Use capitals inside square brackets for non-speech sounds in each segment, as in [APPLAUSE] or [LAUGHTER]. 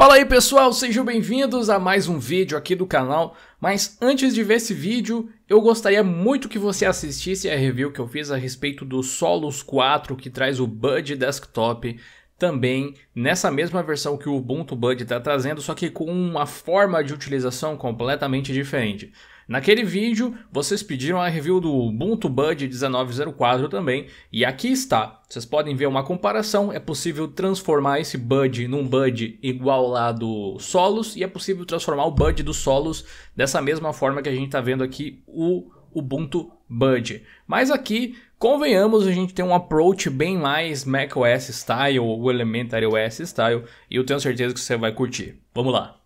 Fala aí pessoal, sejam bem-vindos a mais um vídeo aqui do canal. Mas antes de ver esse vídeo, eu gostaria muito que você assistisse a review que eu fiz a respeito do Solos 4 que traz o Bud Desktop também nessa mesma versão que o Ubuntu Bud está trazendo, só que com uma forma de utilização completamente diferente. Naquele vídeo, vocês pediram a review do Ubuntu Bud 1904 também, e aqui está. Vocês podem ver uma comparação, é possível transformar esse Bud num Bud igual lá do Solos, e é possível transformar o Bud do Solos dessa mesma forma que a gente está vendo aqui o Ubuntu Bud. Mas aqui, convenhamos, a gente tem um approach bem mais macOS style ou Elementary OS style e eu tenho certeza que você vai curtir. Vamos lá!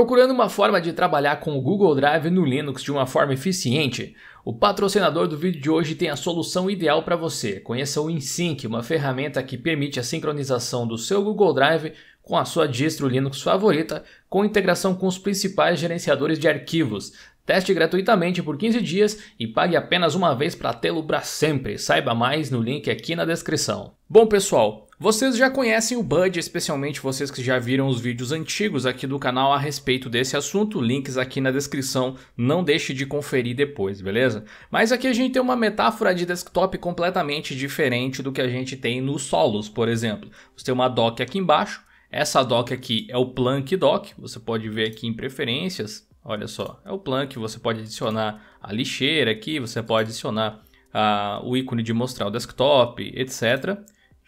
Procurando uma forma de trabalhar com o Google Drive no Linux de uma forma eficiente, o patrocinador do vídeo de hoje tem a solução ideal para você. Conheça o InSync, uma ferramenta que permite a sincronização do seu Google Drive com a sua distro Linux favorita, com integração com os principais gerenciadores de arquivos. Teste gratuitamente por 15 dias e pague apenas uma vez para tê-lo para sempre. Saiba mais no link aqui na descrição. Bom, pessoal, vocês já conhecem o Bud, especialmente vocês que já viram os vídeos antigos aqui do canal a respeito desse assunto, links aqui na descrição, não deixe de conferir depois, beleza? Mas aqui a gente tem uma metáfora de desktop completamente diferente do que a gente tem nos solos, por exemplo. Você tem uma dock aqui embaixo, essa dock aqui é o Plunk Dock, você pode ver aqui em preferências, olha só, é o Plunk, você pode adicionar a lixeira aqui, você pode adicionar ah, o ícone de mostrar o desktop, etc.,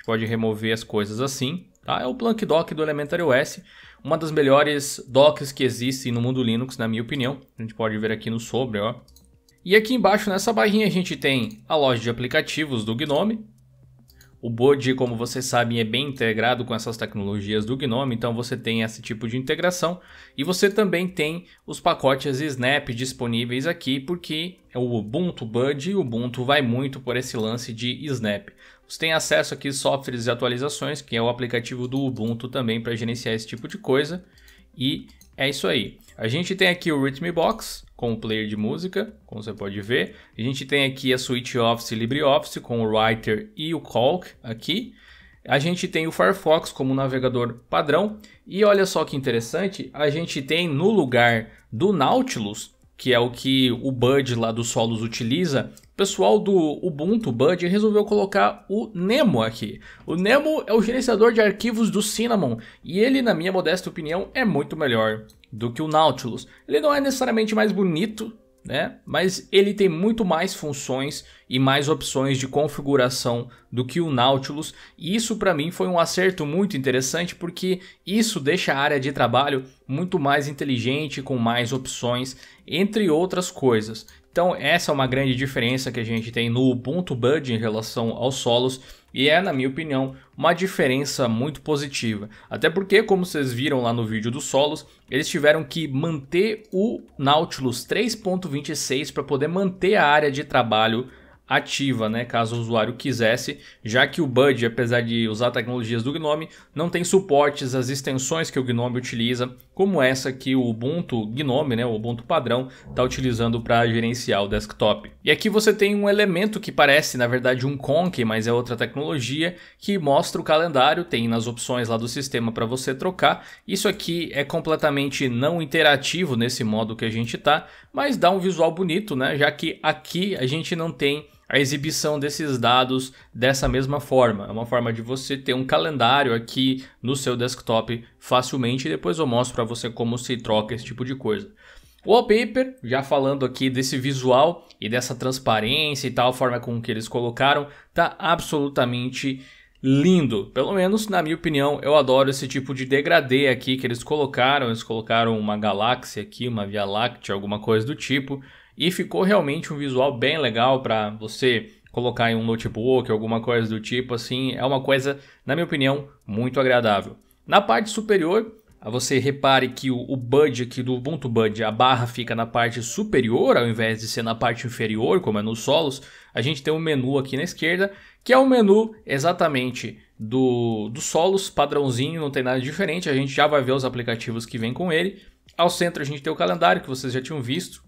gente pode remover as coisas assim. Tá? É o Planck Dock do Elementary OS, uma das melhores docks que existem no mundo Linux, na minha opinião. A gente pode ver aqui no sobre, ó. E aqui embaixo nessa barrinha a gente tem a loja de aplicativos do Gnome. O Bode, como vocês sabem, é bem integrado com essas tecnologias do Gnome, então você tem esse tipo de integração. E você também tem os pacotes Snap disponíveis aqui, porque é o Ubuntu Bud e o Ubuntu vai muito por esse lance de Snap. Você tem acesso aqui a softwares e atualizações, que é o aplicativo do Ubuntu também para gerenciar esse tipo de coisa. E é isso aí. A gente tem aqui o Rhythmbox com o player de música, como você pode ver. A gente tem aqui a Suite Office e LibreOffice com o Writer e o Calc aqui. A gente tem o Firefox como navegador padrão. E olha só que interessante, a gente tem no lugar do Nautilus, que é o que o Bud lá dos solos utiliza, pessoal do Ubuntu Bud resolveu colocar o Nemo aqui. O Nemo é o gerenciador de arquivos do Cinnamon e ele, na minha modesta opinião, é muito melhor do que o Nautilus. Ele não é necessariamente mais bonito, né? Mas ele tem muito mais funções e mais opções de configuração do que o Nautilus. E isso para mim foi um acerto muito interessante porque isso deixa a área de trabalho muito mais inteligente com mais opções, entre outras coisas. Então essa é uma grande diferença que a gente tem no Ubuntu Bud em relação aos solos e é, na minha opinião, uma diferença muito positiva. Até porque, como vocês viram lá no vídeo dos solos, eles tiveram que manter o Nautilus 3.26 para poder manter a área de trabalho ativa, né, caso o usuário quisesse, já que o Bud, apesar de usar tecnologias do GNOME, não tem suportes às extensões que o GNOME utiliza como essa que o Ubuntu Gnome, né, o Ubuntu padrão, está utilizando para gerenciar o desktop. E aqui você tem um elemento que parece, na verdade, um conk, mas é outra tecnologia, que mostra o calendário, tem nas opções lá do sistema para você trocar. Isso aqui é completamente não interativo nesse modo que a gente está, mas dá um visual bonito, né, já que aqui a gente não tem a exibição desses dados dessa mesma forma. É uma forma de você ter um calendário aqui no seu desktop facilmente e depois eu mostro para você como se troca esse tipo de coisa. Wallpaper, já falando aqui desse visual e dessa transparência e tal forma com que eles colocaram, tá absolutamente lindo. Pelo menos na minha opinião, eu adoro esse tipo de degradê aqui que eles colocaram. Eles colocaram uma galáxia aqui, uma Via Láctea, alguma coisa do tipo. E ficou realmente um visual bem legal para você colocar em um notebook, alguma coisa do tipo assim. É uma coisa, na minha opinião, muito agradável. Na parte superior, você repare que o, Bud aqui do Ubuntu Bud, a barra fica na parte superior ao invés de ser na parte inferior, como é nos solos. A gente tem um menu aqui na esquerda, que é o um menu exatamente do, do solos, padrãozinho, não tem nada diferente. A gente já vai ver os aplicativos que vem com ele. Ao centro a gente tem o calendário que vocês já tinham visto,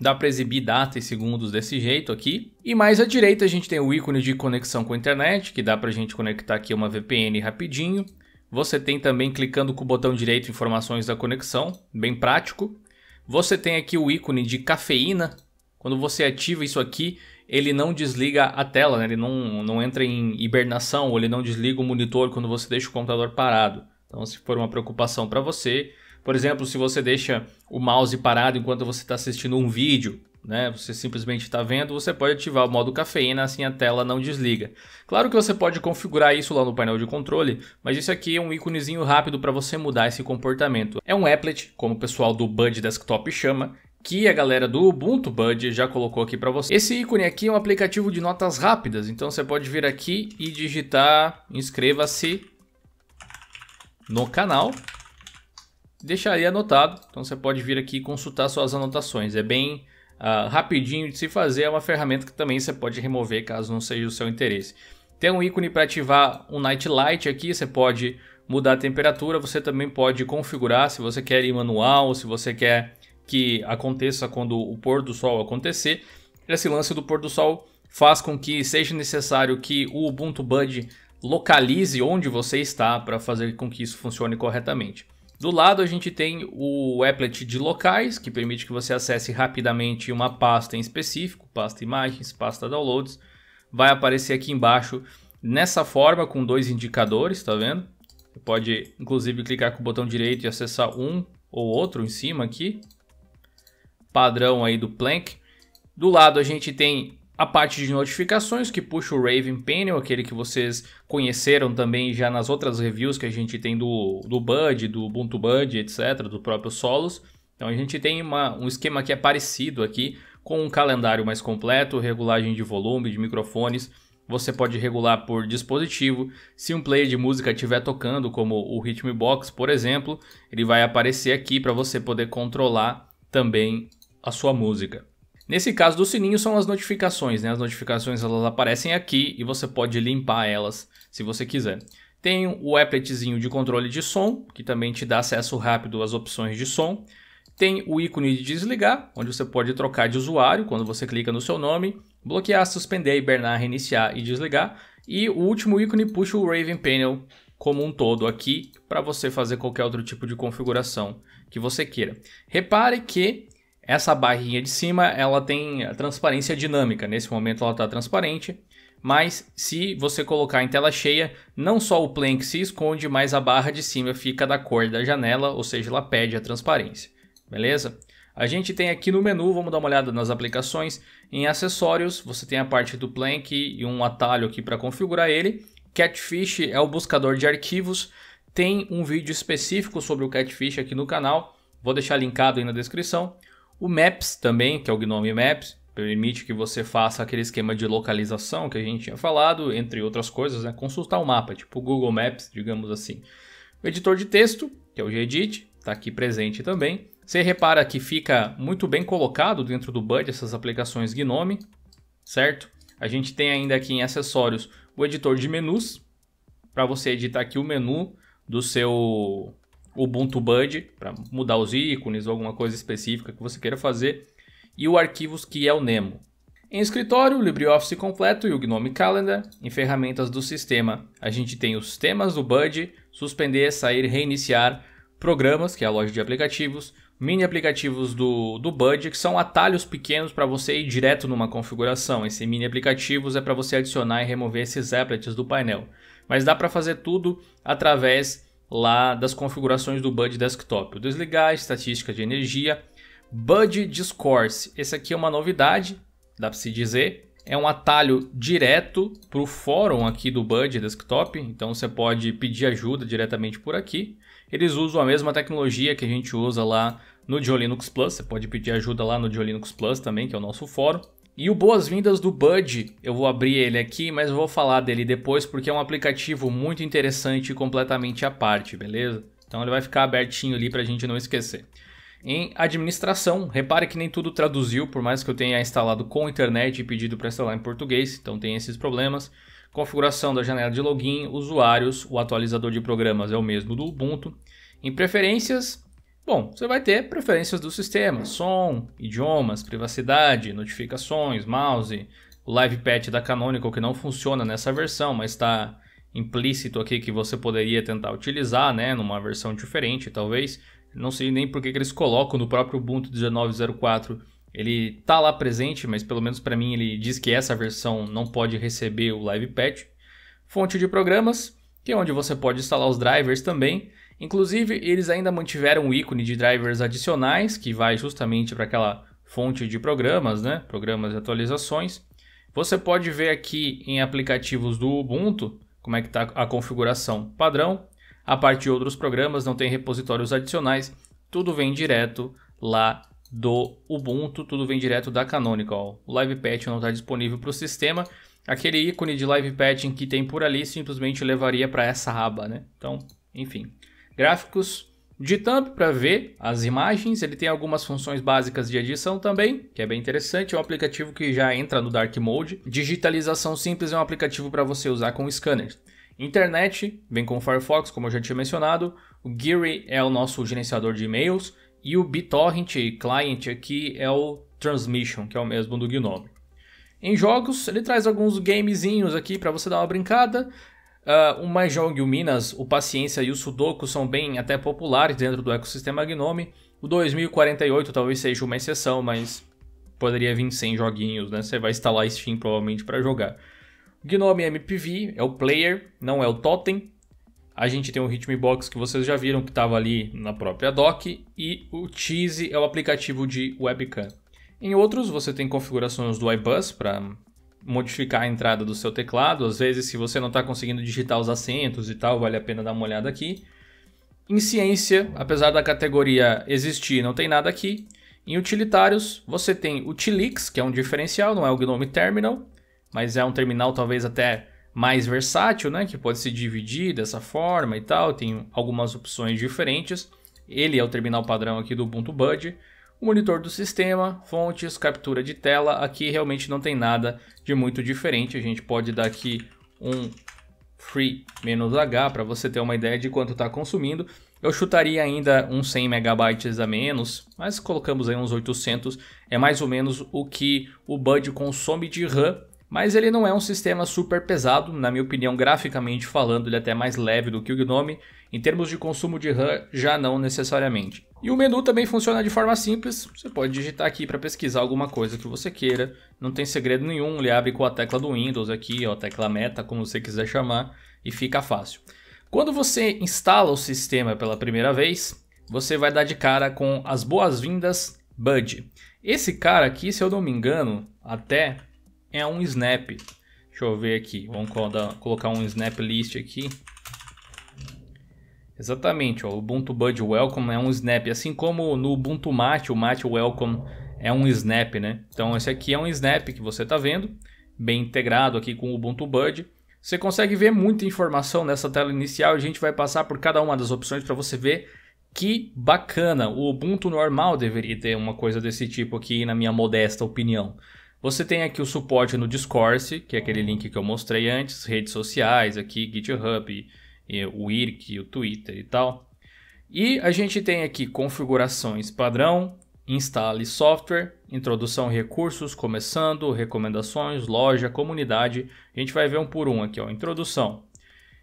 Dá para exibir data e segundos desse jeito aqui. E mais à direita a gente tem o ícone de conexão com a internet, que dá para a gente conectar aqui uma VPN rapidinho. Você tem também, clicando com o botão direito, informações da conexão, bem prático. Você tem aqui o ícone de cafeína. Quando você ativa isso aqui, ele não desliga a tela, né? ele não, não entra em hibernação, ou ele não desliga o monitor quando você deixa o computador parado. Então, se for uma preocupação para você, por exemplo, se você deixa o mouse parado enquanto você está assistindo um vídeo, né? Você simplesmente está vendo, você pode ativar o modo cafeína, assim a tela não desliga. Claro que você pode configurar isso lá no painel de controle, mas isso aqui é um íconezinho rápido para você mudar esse comportamento. É um applet, como o pessoal do Bud Desktop chama, que a galera do Ubuntu Bud já colocou aqui para você. Esse ícone aqui é um aplicativo de notas rápidas, então você pode vir aqui e digitar inscreva-se no canal deixaria anotado. Então você pode vir aqui consultar suas anotações. É bem uh, rapidinho de se fazer, é uma ferramenta que também você pode remover caso não seja o seu interesse. Tem um ícone para ativar um night light aqui, você pode mudar a temperatura, você também pode configurar se você quer ir manual, se você quer que aconteça quando o pôr do sol acontecer. Esse lance do pôr do sol faz com que seja necessário que o Ubuntu Bud localize onde você está para fazer com que isso funcione corretamente. Do lado a gente tem o applet de locais, que permite que você acesse rapidamente uma pasta em específico, pasta imagens, pasta downloads. Vai aparecer aqui embaixo nessa forma com dois indicadores, tá vendo? Você pode inclusive clicar com o botão direito e acessar um ou outro em cima aqui. Padrão aí do Plank. Do lado a gente tem a parte de notificações que puxa o Raven Panel, aquele que vocês conheceram também já nas outras reviews que a gente tem do, do Bud, do Ubuntu Bud, etc, do próprio Solos. Então a gente tem uma, um esquema que é parecido aqui, com um calendário mais completo, regulagem de volume, de microfones, você pode regular por dispositivo. Se um player de música estiver tocando, como o Rhythmbox, por exemplo, ele vai aparecer aqui para você poder controlar também a sua música. Nesse caso do sininho são as notificações, né? As notificações elas aparecem aqui e você pode limpar elas se você quiser. Tem o appletzinho de controle de som, que também te dá acesso rápido às opções de som. Tem o ícone de desligar, onde você pode trocar de usuário quando você clica no seu nome, bloquear, suspender, hibernar, reiniciar e desligar. E o último ícone puxa o Raven Panel como um todo aqui para você fazer qualquer outro tipo de configuração que você queira. Repare que essa barrinha de cima, ela tem transparência dinâmica. Nesse momento ela está transparente, mas se você colocar em tela cheia, não só o plank se esconde, mas a barra de cima fica da cor da janela, ou seja, ela perde a transparência, beleza? A gente tem aqui no menu, vamos dar uma olhada nas aplicações, em acessórios você tem a parte do plank e um atalho aqui para configurar ele, Catfish é o buscador de arquivos, tem um vídeo específico sobre o Catfish aqui no canal, vou deixar linkado aí na descrição, o Maps também, que é o Gnome Maps, permite que você faça aquele esquema de localização que a gente tinha falado, entre outras coisas, né? consultar o mapa, tipo o Google Maps, digamos assim. O editor de texto, que é o Gedit, está aqui presente também. Você repara que fica muito bem colocado dentro do Bud essas aplicações Gnome, certo? A gente tem ainda aqui em acessórios o editor de menus, para você editar aqui o menu do seu Ubuntu Bud, para mudar os ícones ou alguma coisa específica que você queira fazer, e o Arquivos, que é o Nemo. Em escritório, o LibreOffice completo e o GNOME Calendar. Em ferramentas do sistema, a gente tem os temas do Bud, suspender, sair, reiniciar, programas, que é a loja de aplicativos, mini aplicativos do, do Bud, que são atalhos pequenos para você ir direto numa configuração. Esse mini aplicativos é para você adicionar e remover esses applets do painel. Mas dá para fazer tudo através lá das configurações do BUD Desktop. O desligar, estatística de energia, BUD Discourse. Esse aqui é uma novidade, dá para se dizer. É um atalho direto para o fórum aqui do BUD Desktop, então você pode pedir ajuda diretamente por aqui. Eles usam a mesma tecnologia que a gente usa lá no Geolinux Plus, você pode pedir ajuda lá no Geolinux Plus também, que é o nosso fórum. E o Boas-Vindas do Bud, eu vou abrir ele aqui, mas eu vou falar dele depois porque é um aplicativo muito interessante e completamente à parte, beleza? Então ele vai ficar abertinho ali para a gente não esquecer. Em administração, repare que nem tudo traduziu, por mais que eu tenha instalado com internet e pedido para instalar em português, então tem esses problemas. Configuração da janela de login, usuários, o atualizador de programas é o mesmo do Ubuntu. Em preferências, Bom, você vai ter preferências do sistema, som, idiomas, privacidade, notificações, mouse, o live patch da Canonical que não funciona nessa versão, mas está implícito aqui que você poderia tentar utilizar, né, numa versão diferente, talvez. Não sei nem por que eles colocam no próprio Ubuntu 1904. Ele tá lá presente, mas pelo menos para mim ele diz que essa versão não pode receber o live patch. Fonte de programas, que é onde você pode instalar os drivers também. Inclusive, eles ainda mantiveram o ícone de drivers adicionais, que vai justamente para aquela fonte de programas, né? programas e atualizações. Você pode ver aqui em aplicativos do Ubuntu como é que está a configuração padrão. A parte de outros programas não tem repositórios adicionais, tudo vem direto lá do Ubuntu, tudo vem direto da Canonical. O Live Patch não está disponível para o sistema. Aquele ícone de Live Patching que tem por ali simplesmente levaria para essa aba, né? Então, enfim, gráficos de thumb para ver as imagens, ele tem algumas funções básicas de edição também, que é bem interessante, é um aplicativo que já entra no Dark Mode. Digitalização simples é um aplicativo para você usar com scanners. Internet vem com o Firefox, como eu já tinha mencionado, o Geary é o nosso gerenciador de e-mails e o BitTorrent client aqui é o Transmission, que é o mesmo do GNOME. Em jogos, ele traz alguns gamezinhos aqui para você dar uma brincada. Uh, o Mahjong e o Minas, o Paciência e o Sudoku são bem até populares dentro do ecossistema Gnome. O 2048 talvez seja uma exceção, mas poderia vir sem joguinhos, né? Você vai instalar Steam provavelmente para jogar. O Gnome MPV é o player, não é o totem. A gente tem o Hitmebox que vocês já viram que estava ali na própria dock e o Cheese é o aplicativo de webcam. Em outros você tem configurações do iBus para modificar a entrada do seu teclado. Às vezes, se você não está conseguindo digitar os assentos e tal, vale a pena dar uma olhada aqui. Em ciência, apesar da categoria existir, não tem nada aqui. Em utilitários, você tem utilix, que é um diferencial, não é o GNOME Terminal, mas é um terminal talvez até mais versátil, né? Que pode se dividir dessa forma e tal. Tem algumas opções diferentes. Ele é o terminal padrão aqui do Ubuntu Bud. O monitor do sistema, fontes, captura de tela, aqui realmente não tem nada de muito diferente. A gente pode dar aqui um free "-h", para você ter uma ideia de quanto está consumindo. Eu chutaria ainda uns 100 megabytes a menos, mas colocamos aí uns 800, é mais ou menos o que o Bud consome de RAM, mas ele não é um sistema super pesado, na minha opinião, graficamente falando, ele é até mais leve do que o Gnome, em termos de consumo de RAM, já não necessariamente. E o menu também funciona de forma simples, você pode digitar aqui para pesquisar alguma coisa que você queira, não tem segredo nenhum, ele abre com a tecla do Windows aqui, ou a tecla meta, como você quiser chamar, e fica fácil. Quando você instala o sistema pela primeira vez, você vai dar de cara com as boas-vindas Bud. Esse cara aqui, se eu não me engano, até é um Snap. Deixa eu ver aqui, vamos colocar um Snap List aqui Exatamente, ó, o Ubuntu Bud Welcome é um snap, assim como no Ubuntu Mate, o Mate Welcome é um snap, né? Então esse aqui é um snap que você está vendo, bem integrado aqui com o Ubuntu Bud. Você consegue ver muita informação nessa tela inicial, a gente vai passar por cada uma das opções para você ver que bacana. O Ubuntu normal deveria ter uma coisa desse tipo aqui, na minha modesta opinião. Você tem aqui o suporte no Discourse, que é aquele link que eu mostrei antes, redes sociais aqui, GitHub, o IRC, o Twitter e tal. E a gente tem aqui configurações padrão, instale software, introdução recursos, começando, recomendações, loja, comunidade. A gente vai ver um por um aqui, ó, introdução.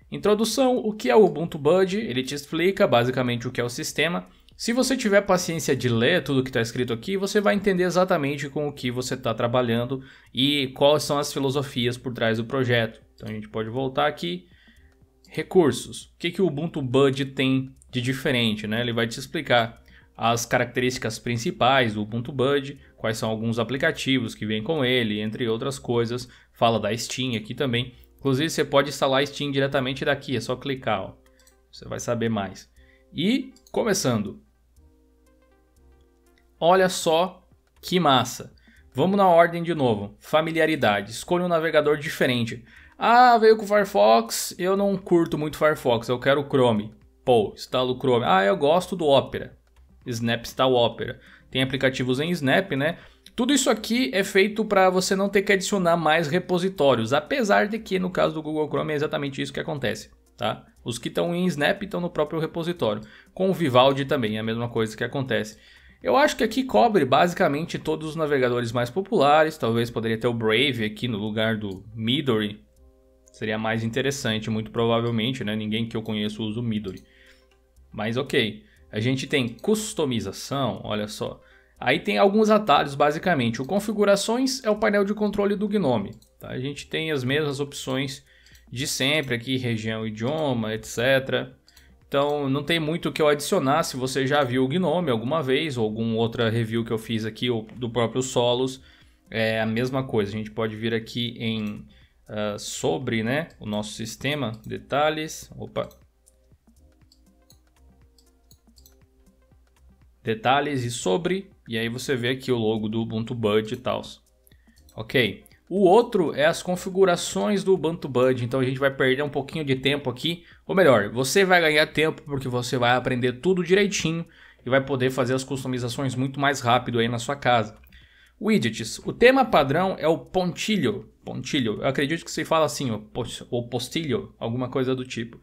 Introdução, o que é o Ubuntu Bud? Ele te explica basicamente o que é o sistema. Se você tiver paciência de ler tudo que está escrito aqui, você vai entender exatamente com o que você está trabalhando e quais são as filosofias por trás do projeto. Então a gente pode voltar aqui Recursos. O que, que o Ubuntu Bud tem de diferente? Né? Ele vai te explicar as características principais do Ubuntu Bud, quais são alguns aplicativos que vêm com ele, entre outras coisas. Fala da Steam aqui também. Inclusive, você pode instalar a Steam diretamente daqui, é só clicar. Ó. Você vai saber mais. E começando. Olha só que massa. Vamos na ordem de novo. Familiaridade. Escolha um navegador diferente. Ah, veio com Firefox, eu não curto muito Firefox, eu quero Chrome. Pô, instalo o Chrome. Ah, eu gosto do Opera. Snap o Opera. Tem aplicativos em Snap, né? Tudo isso aqui é feito para você não ter que adicionar mais repositórios, apesar de que no caso do Google Chrome é exatamente isso que acontece, tá? Os que estão em Snap estão no próprio repositório. Com o Vivaldi também é a mesma coisa que acontece. Eu acho que aqui cobre basicamente todos os navegadores mais populares, talvez poderia ter o Brave aqui no lugar do Midori, Seria mais interessante, muito provavelmente, né? Ninguém que eu conheço usa o Midori. Mas ok. A gente tem customização, olha só. Aí tem alguns atalhos, basicamente. O configurações é o painel de controle do Gnome. Tá? A gente tem as mesmas opções de sempre aqui, região, idioma, etc. Então não tem muito o que eu adicionar. Se você já viu o Gnome alguma vez, ou alguma outra review que eu fiz aqui, ou do próprio Solos, é a mesma coisa. A gente pode vir aqui em uh, sobre né, o nosso sistema, detalhes, opa, detalhes e sobre, e aí você vê aqui o logo do Ubuntu Bud e tal. Ok. O outro é as configurações do Ubuntu Bud, então a gente vai perder um pouquinho de tempo aqui, ou melhor, você vai ganhar tempo porque você vai aprender tudo direitinho e vai poder fazer as customizações muito mais rápido aí na sua casa. Widgets. O tema padrão é o pontilho. Pontilho. Eu acredito que se fala assim, ou postilho, alguma coisa do tipo.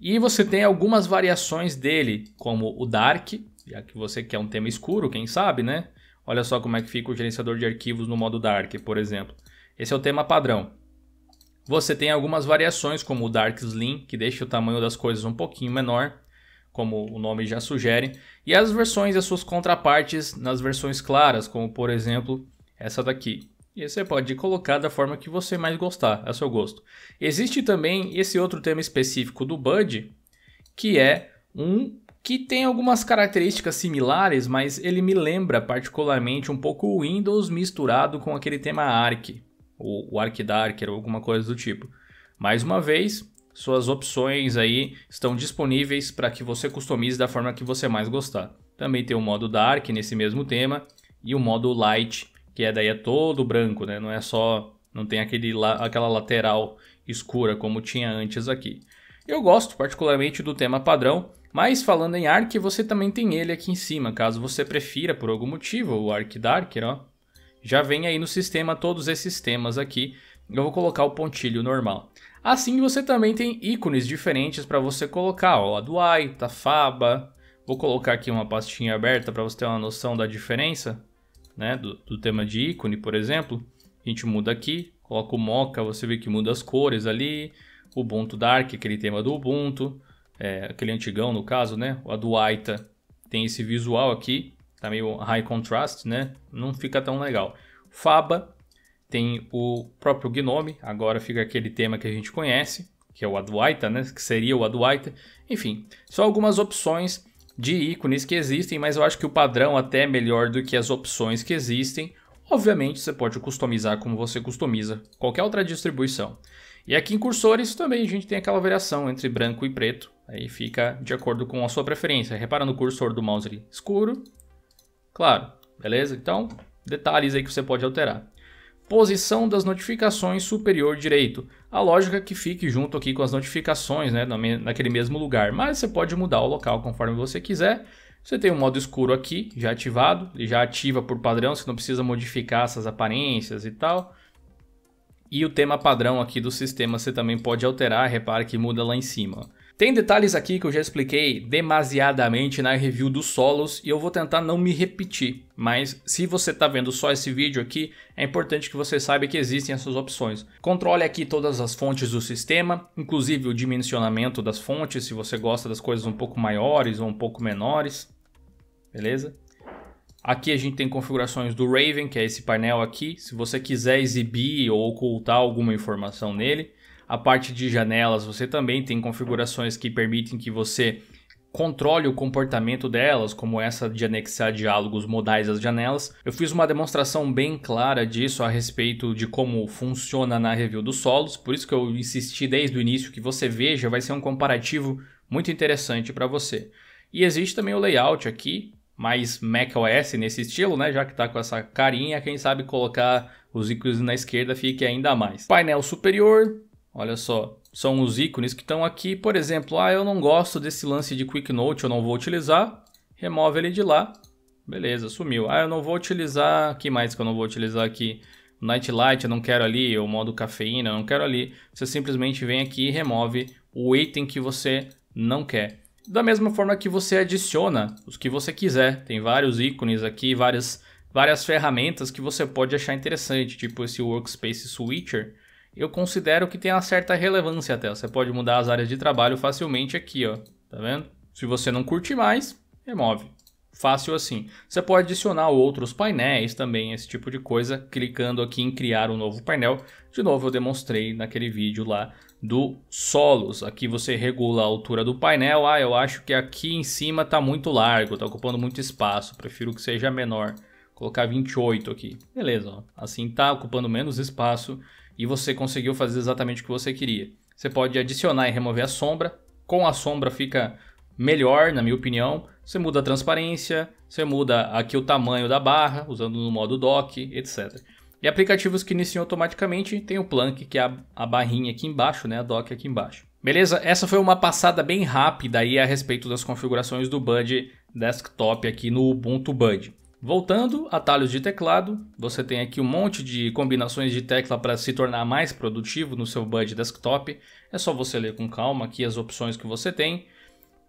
E você tem algumas variações dele, como o dark, já que você quer um tema escuro, quem sabe, né? Olha só como é que fica o gerenciador de arquivos no modo dark, por exemplo. Esse é o tema padrão. Você tem algumas variações, como o dark slim, que deixa o tamanho das coisas um pouquinho menor como o nome já sugere, e as versões e as suas contrapartes nas versões claras, como por exemplo essa daqui. E você pode colocar da forma que você mais gostar, a é seu gosto. Existe também esse outro tema específico do Bud, que é um que tem algumas características similares, mas ele me lembra particularmente um pouco o Windows misturado com aquele tema ARC, ou o ArcDarker, ou alguma coisa do tipo. Mais uma vez, suas opções aí estão disponíveis para que você customize da forma que você mais gostar. Também tem o modo Dark nesse mesmo tema e o modo Light, que é daí é todo branco, né? Não é só não tem aquele aquela lateral escura como tinha antes aqui. Eu gosto particularmente do tema padrão, mas falando em Arc, você também tem ele aqui em cima, caso você prefira por algum motivo o Arc Darker, ó. Já vem aí no sistema todos esses temas aqui. Eu vou colocar o pontilho normal. Assim você também tem ícones diferentes para você colocar, ó, a do Aita, Faba. Vou colocar aqui uma pastinha aberta para você ter uma noção da diferença, né, do, do, tema de ícone, por exemplo. A gente muda aqui, coloca o Mocha, você vê que muda as cores ali, Ubuntu Dark, aquele tema do Ubuntu, é, aquele antigão no caso, né, a do Aita tem esse visual aqui, tá meio high contrast, né, não fica tão legal. Faba tem o próprio Gnome, agora fica aquele tema que a gente conhece, que é o Adwaita, né? que seria o Adwaita. Enfim, só algumas opções de ícones que existem, mas eu acho que o padrão até é melhor do que as opções que existem. Obviamente, você pode customizar como você customiza qualquer outra distribuição. E aqui em cursores também a gente tem aquela variação entre branco e preto, aí fica de acordo com a sua preferência. Repara no cursor do mouse ali, escuro, claro, beleza? Então, detalhes aí que você pode alterar posição das notificações superior direito. A lógica é que fique junto aqui com as notificações, né, naquele mesmo lugar, mas você pode mudar o local conforme você quiser. Você tem o modo escuro aqui, já ativado, ele já ativa por padrão, você não precisa modificar essas aparências e tal. E o tema padrão aqui do sistema você também pode alterar, repara que muda lá em cima. Tem detalhes aqui que eu já expliquei demasiadamente na review dos solos e eu vou tentar não me repetir, mas se você está vendo só esse vídeo aqui, é importante que você saiba que existem essas opções. Controle aqui todas as fontes do sistema, inclusive o dimensionamento das fontes, se você gosta das coisas um pouco maiores ou um pouco menores, beleza? Aqui a gente tem configurações do Raven, que é esse painel aqui, se você quiser exibir ou ocultar alguma informação nele. A parte de janelas, você também tem configurações que permitem que você controle o comportamento delas, como essa de anexar diálogos modais às janelas. Eu fiz uma demonstração bem clara disso a respeito de como funciona na review dos solos, por isso que eu insisti desde o início que você veja, vai ser um comparativo muito interessante para você. E existe também o layout aqui, mais macOS nesse estilo, né? Já que está com essa carinha, quem sabe colocar os ícones na esquerda fique ainda mais. Painel superior, Olha só, são os ícones que estão aqui. Por exemplo, ah, eu não gosto desse lance de Quick Note, eu não vou utilizar. Remove ele de lá. Beleza, sumiu. Ah, eu não vou utilizar... O que mais que eu não vou utilizar aqui? Nightlight, eu não quero ali, o modo cafeína, eu não quero ali. Você simplesmente vem aqui e remove o item que você não quer. Da mesma forma que você adiciona os que você quiser. Tem vários ícones aqui, várias, várias ferramentas que você pode achar interessante, tipo esse Workspace Switcher eu considero que tem uma certa relevância até. Você pode mudar as áreas de trabalho facilmente aqui, ó. Tá vendo? Se você não curte mais, remove. Fácil assim. Você pode adicionar outros painéis também, esse tipo de coisa, clicando aqui em criar um novo painel. De novo, eu demonstrei naquele vídeo lá do solos. Aqui você regula a altura do painel. Ah, eu acho que aqui em cima está muito largo, está ocupando muito espaço. Prefiro que seja menor. Vou colocar 28 aqui. Beleza, ó. assim está ocupando menos espaço e você conseguiu fazer exatamente o que você queria. Você pode adicionar e remover a sombra. Com a sombra fica melhor, na minha opinião. Você muda a transparência, você muda aqui o tamanho da barra, usando no modo dock, etc. E aplicativos que iniciam automaticamente tem o Plank, que é a, a barrinha aqui embaixo, né, a dock aqui embaixo. Beleza? Essa foi uma passada bem rápida aí a respeito das configurações do Bud Desktop aqui no Ubuntu Bud. Voltando, atalhos de teclado, você tem aqui um monte de combinações de tecla para se tornar mais produtivo no seu Bud Desktop. É só você ler com calma aqui as opções que você tem.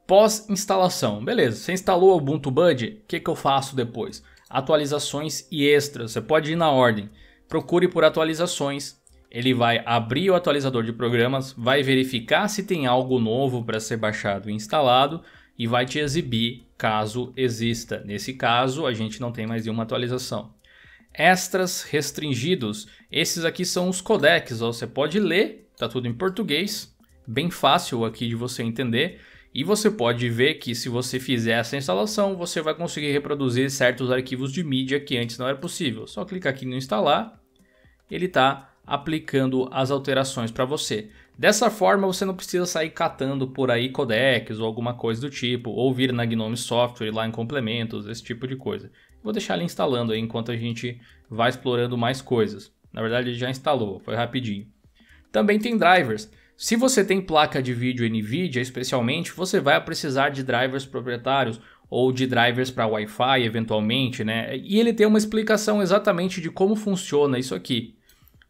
Pós-instalação, beleza, você instalou o Ubuntu Bud, o que, que eu faço depois? Atualizações e extras, você pode ir na ordem. Procure por atualizações, ele vai abrir o atualizador de programas, vai verificar se tem algo novo para ser baixado e instalado e vai te exibir caso exista. Nesse caso, a gente não tem mais nenhuma atualização. Extras restringidos. Esses aqui são os codecs, ó. você pode ler, tá tudo em português, bem fácil aqui de você entender. E você pode ver que se você fizer essa instalação, você vai conseguir reproduzir certos arquivos de mídia que antes não era possível. Só clicar aqui no instalar, ele está aplicando as alterações para você. Dessa forma, você não precisa sair catando por aí codecs ou alguma coisa do tipo, ou vir na GNOME Software lá em complementos, esse tipo de coisa. Vou deixar ele instalando aí enquanto a gente vai explorando mais coisas. Na verdade, ele já instalou, foi rapidinho. Também tem drivers. Se você tem placa de vídeo NVIDIA, especialmente, você vai precisar de drivers proprietários ou de drivers para Wi-Fi, eventualmente, né? E ele tem uma explicação exatamente de como funciona isso aqui.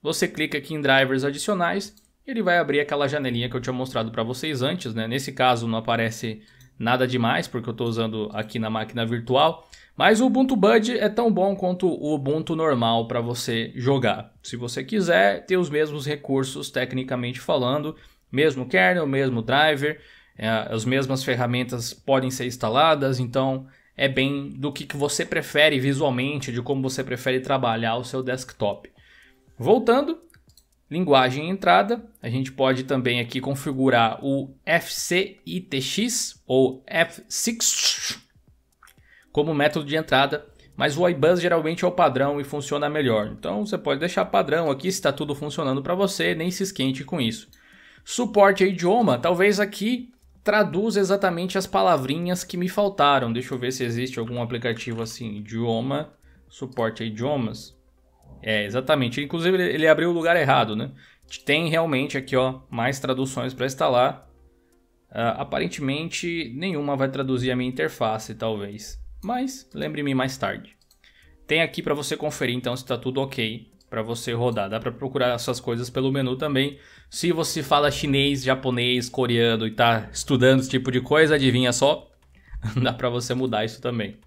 Você clica aqui em drivers adicionais ele vai abrir aquela janelinha que eu tinha mostrado para vocês antes, né? Nesse caso não aparece nada demais, porque eu estou usando aqui na máquina virtual, mas o Ubuntu Bud é tão bom quanto o Ubuntu normal para você jogar. Se você quiser ter os mesmos recursos tecnicamente falando, mesmo kernel, mesmo driver, é, as mesmas ferramentas podem ser instaladas, então é bem do que, que você prefere visualmente, de como você prefere trabalhar o seu desktop. Voltando, linguagem entrada. A gente pode também aqui configurar o FCITX ou F6 como método de entrada, mas o iBus geralmente é o padrão e funciona melhor. Então você pode deixar padrão aqui se está tudo funcionando para você, nem se esquente com isso. Suporte a idioma, talvez aqui traduz exatamente as palavrinhas que me faltaram. Deixa eu ver se existe algum aplicativo assim, idioma, suporte a idiomas. É, exatamente. Inclusive, ele, abriu o lugar errado, né? Tem realmente aqui, ó, mais traduções para instalar. Uh, aparentemente, nenhuma vai traduzir a minha interface, talvez. Mas, lembre-me mais tarde. Tem aqui para você conferir, então, se está tudo ok para você rodar. Dá para procurar essas coisas pelo menu também. Se você fala chinês, japonês, coreano e tá estudando esse tipo de coisa, adivinha só? [LAUGHS] Dá para você mudar isso também.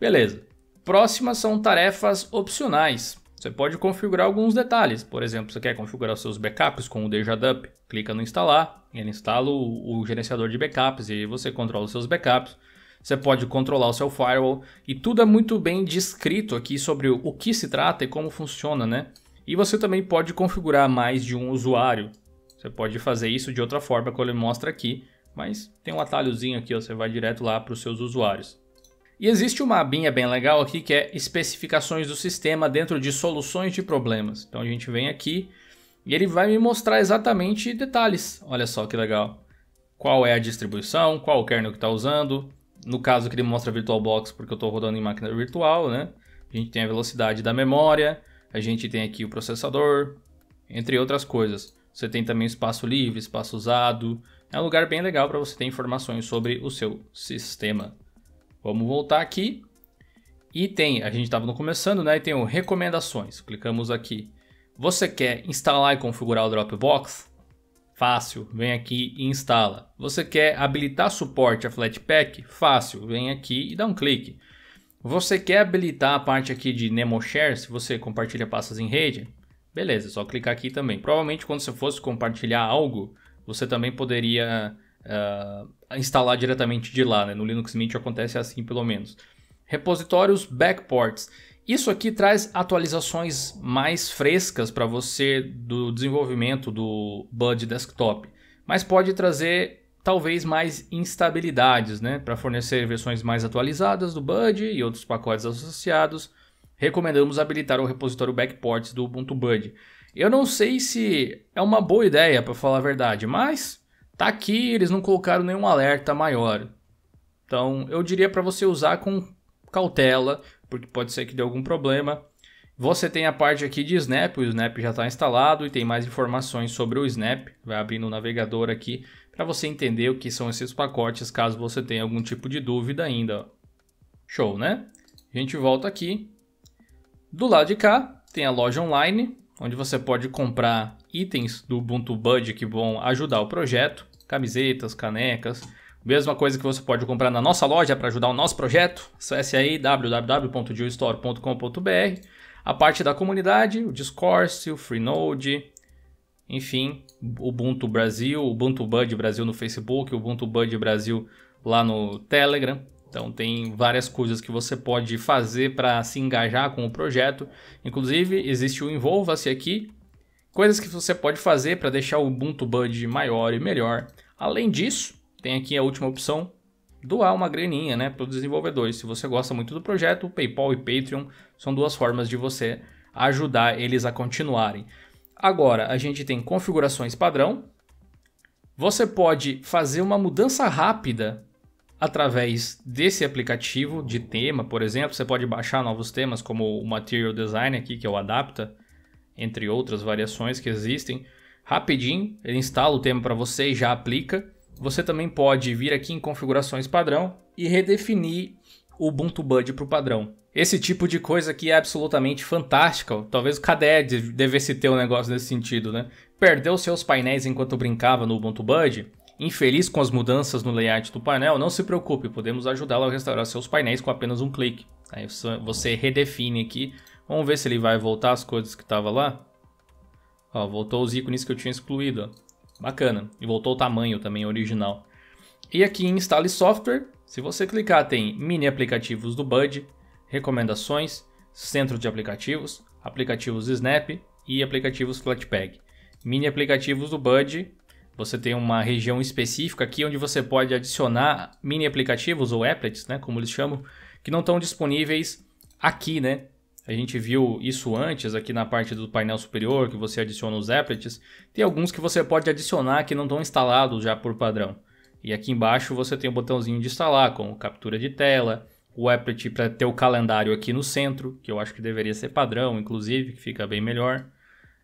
Beleza. Próximas são tarefas opcionais. Você pode configurar alguns detalhes, por exemplo, você quer configurar seus backups com o Dejadup, clica no instalar, ele instala o, o gerenciador de backups e você controla os seus backups. Você pode controlar o seu firewall e tudo é muito bem descrito aqui sobre o que se trata e como funciona, né? E você também pode configurar mais de um usuário. Você pode fazer isso de outra forma que ele mostra aqui, mas tem um atalhozinho aqui, ó, você vai direto lá para os seus usuários. E existe uma abinha bem legal aqui que é especificações do sistema dentro de soluções de problemas. Então a gente vem aqui e ele vai me mostrar exatamente detalhes. Olha só que legal. Qual é a distribuição, qual o kernel que está usando. No caso que ele mostra VirtualBox porque eu estou rodando em máquina virtual, né? A gente tem a velocidade da memória, a gente tem aqui o processador, entre outras coisas. Você tem também espaço livre, espaço usado. É um lugar bem legal para você ter informações sobre o seu sistema. Vamos voltar aqui. E tem, a gente estava começando, né? E tem o recomendações. Clicamos aqui. Você quer instalar e configurar o Dropbox? Fácil, vem aqui e instala. Você quer habilitar suporte a Flatpak? Fácil, vem aqui e dá um clique. Você quer habilitar a parte aqui de NemoShare, se você compartilha pastas em rede? Beleza, é só clicar aqui também. Provavelmente quando você fosse compartilhar algo, você também poderia uh, instalar diretamente de lá. Né? No Linux Mint acontece assim, pelo menos. Repositórios backports. Isso aqui traz atualizações mais frescas para você do desenvolvimento do Bud Desktop, mas pode trazer talvez mais instabilidades, né? Para fornecer versões mais atualizadas do Bud e outros pacotes associados, recomendamos habilitar o repositório backports do Ubuntu Bud. Eu não sei se é uma boa ideia, para falar a verdade, mas Tá aqui, eles não colocaram nenhum alerta maior. Então, eu diria para você usar com cautela, porque pode ser que dê algum problema. Você tem a parte aqui de Snap, o Snap já está instalado e tem mais informações sobre o Snap. Vai abrir no navegador aqui para você entender o que são esses pacotes, caso você tenha algum tipo de dúvida ainda. Show, né? A gente volta aqui. Do lado de cá tem a loja online, onde você pode comprar itens do Ubuntu Bud que vão ajudar o projeto, camisetas, canecas, mesma coisa que você pode comprar na nossa loja para ajudar o nosso projeto. Acesse aí www.geostore.com.br. A parte da comunidade, o Discourse, o Freenode, enfim, Ubuntu Brasil, Ubuntu Bud Brasil no Facebook, Ubuntu Bud Brasil lá no Telegram. Então tem várias coisas que você pode fazer para se engajar com o projeto. Inclusive, existe o Envolva-se aqui, coisas que você pode fazer para deixar o Ubuntu Bud maior e melhor. Além disso, tem aqui a última opção, doar uma graninha né, para os desenvolvedores. Se você gosta muito do projeto, PayPal e Patreon são duas formas de você ajudar eles a continuarem. Agora, a gente tem configurações padrão. Você pode fazer uma mudança rápida através desse aplicativo de tema, por exemplo. Você pode baixar novos temas, como o Material Design aqui, que eu é adapta entre outras variações que existem. Rapidinho, ele instala o tema para você e já aplica. Você também pode vir aqui em configurações padrão e redefinir o Ubuntu Bud para o padrão. Esse tipo de coisa aqui é absolutamente fantástica. Talvez o KDE devesse ter um negócio nesse sentido, né? Perdeu seus painéis enquanto brincava no Ubuntu Bud? Infeliz com as mudanças no layout do painel? Não se preocupe, podemos ajudá-lo a restaurar seus painéis com apenas um clique. Aí você redefine aqui Vamos ver se ele vai voltar as coisas que estavam lá. Ó, voltou os ícones que eu tinha excluído. Ó. Bacana. E voltou o tamanho também original. E aqui em instale software, se você clicar tem mini aplicativos do Bud, recomendações, centro de aplicativos, aplicativos Snap e aplicativos Flatpak. Mini aplicativos do Bud, você tem uma região específica aqui onde você pode adicionar mini aplicativos ou applets, né, como eles chamam, que não estão disponíveis aqui, né, a gente viu isso antes aqui na parte do painel superior que você adiciona os applets. Tem alguns que você pode adicionar que não estão instalados já por padrão. E aqui embaixo você tem o um botãozinho de instalar como captura de tela, o applet para ter o calendário aqui no centro, que eu acho que deveria ser padrão, inclusive, que fica bem melhor.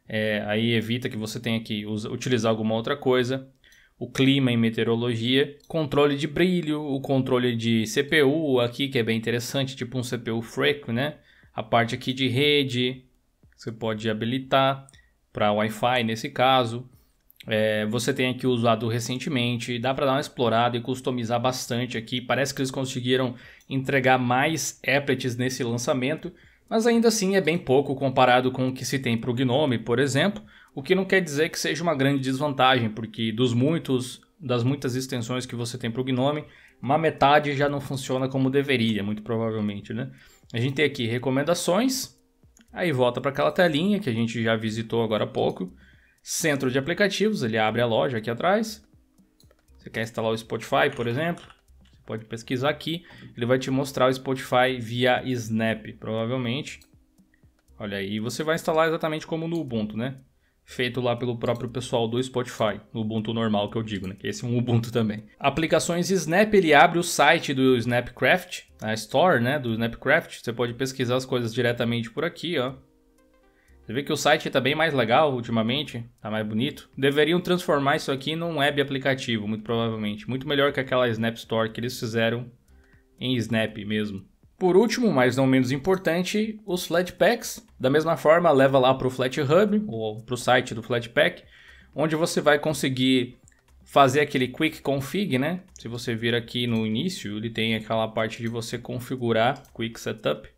É, aí evita que você tenha que usar, utilizar alguma outra coisa. O clima e meteorologia, controle de brilho, o controle de CPU aqui que é bem interessante, tipo um CPU freco, né? A parte aqui de rede, você pode habilitar para Wi-Fi nesse caso. É, você tem aqui usado recentemente, dá para dar uma explorada e customizar bastante aqui. Parece que eles conseguiram entregar mais applets nesse lançamento, mas ainda assim é bem pouco comparado com o que se tem para o Gnome, por exemplo. O que não quer dizer que seja uma grande desvantagem, porque dos muitos, das muitas extensões que você tem para o Gnome, uma metade já não funciona como deveria, muito provavelmente, né? a gente tem aqui recomendações, aí volta para aquela telinha que a gente já visitou agora há pouco, centro de aplicativos, ele abre a loja aqui atrás. Você quer instalar o Spotify, por exemplo? Você pode pesquisar aqui, ele vai te mostrar o Spotify via Snap, provavelmente. Olha aí, você vai instalar exatamente como no Ubuntu, né? feito lá pelo próprio pessoal do Spotify, no Ubuntu normal que eu digo, né? Esse é um Ubuntu também. Aplicações Snap, ele abre o site do Snapcraft, a store, né, do Snapcraft. Você pode pesquisar as coisas diretamente por aqui, ó. Você vê que o site está bem mais legal ultimamente, tá mais bonito. Deveriam transformar isso aqui num web aplicativo, muito provavelmente. Muito melhor que aquela Snap Store que eles fizeram em Snap mesmo. Por último, mas não menos importante, os Flatpaks, da mesma forma, leva lá para o FlatHub, ou para o site do Flatpak, onde você vai conseguir fazer aquele quick config, né? Se você vir aqui no início, ele tem aquela parte de você configurar quick setup.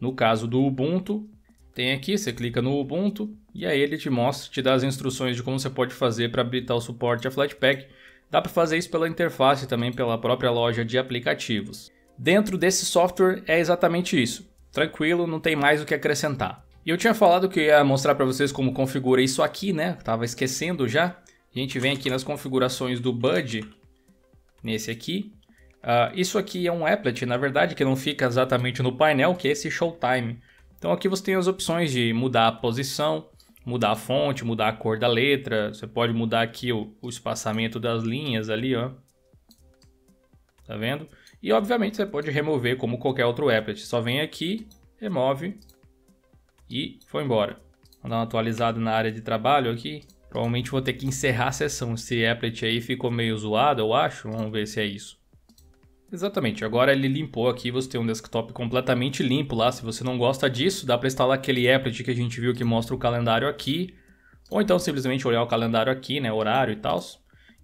No caso do Ubuntu, tem aqui, você clica no Ubuntu e aí ele te mostra, te dá as instruções de como você pode fazer para habilitar o suporte a Flatpak. Dá para fazer isso pela interface também pela própria loja de aplicativos. Dentro desse software é exatamente isso tranquilo, não tem mais o que acrescentar. E eu tinha falado que ia mostrar para vocês como configura isso aqui, né? tava esquecendo já. A gente vem aqui nas configurações do Bud, nesse aqui. Uh, isso aqui é um applet, na verdade, que não fica exatamente no painel, que é esse Showtime. Então aqui você tem as opções de mudar a posição, mudar a fonte, mudar a cor da letra. Você pode mudar aqui o, o espaçamento das linhas ali, ó. Tá vendo? E obviamente você pode remover como qualquer outro applet. Só vem aqui, remove e foi embora. Vou dar uma atualizada na área de trabalho aqui. Provavelmente vou ter que encerrar a sessão. Esse applet aí ficou meio zoado, eu acho. Vamos ver se é isso. Exatamente, agora ele limpou aqui, você tem um desktop completamente limpo lá. Se você não gosta disso, dá para instalar aquele applet que a gente viu que mostra o calendário aqui. Ou então simplesmente olhar o calendário aqui, né, horário e tal.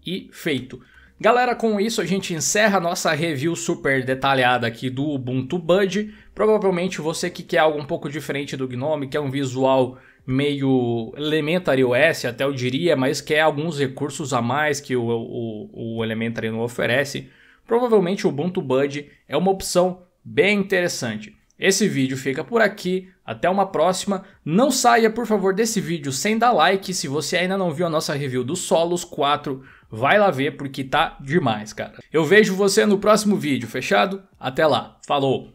E feito. Galera, com isso a gente encerra a nossa review super detalhada aqui do Ubuntu Bud. Provavelmente você que quer algo um pouco diferente do Gnome, quer um visual meio Elementary OS, até eu diria, mas quer alguns recursos a mais que o, o, o Elementary não oferece, provavelmente o Ubuntu Bud é uma opção bem interessante. Esse vídeo fica por aqui, até uma próxima. Não saia, por favor, desse vídeo sem dar like. Se você ainda não viu a nossa review do Solos 4, vai lá ver porque tá demais, cara. Eu vejo você no próximo vídeo, fechado? Até lá, falou!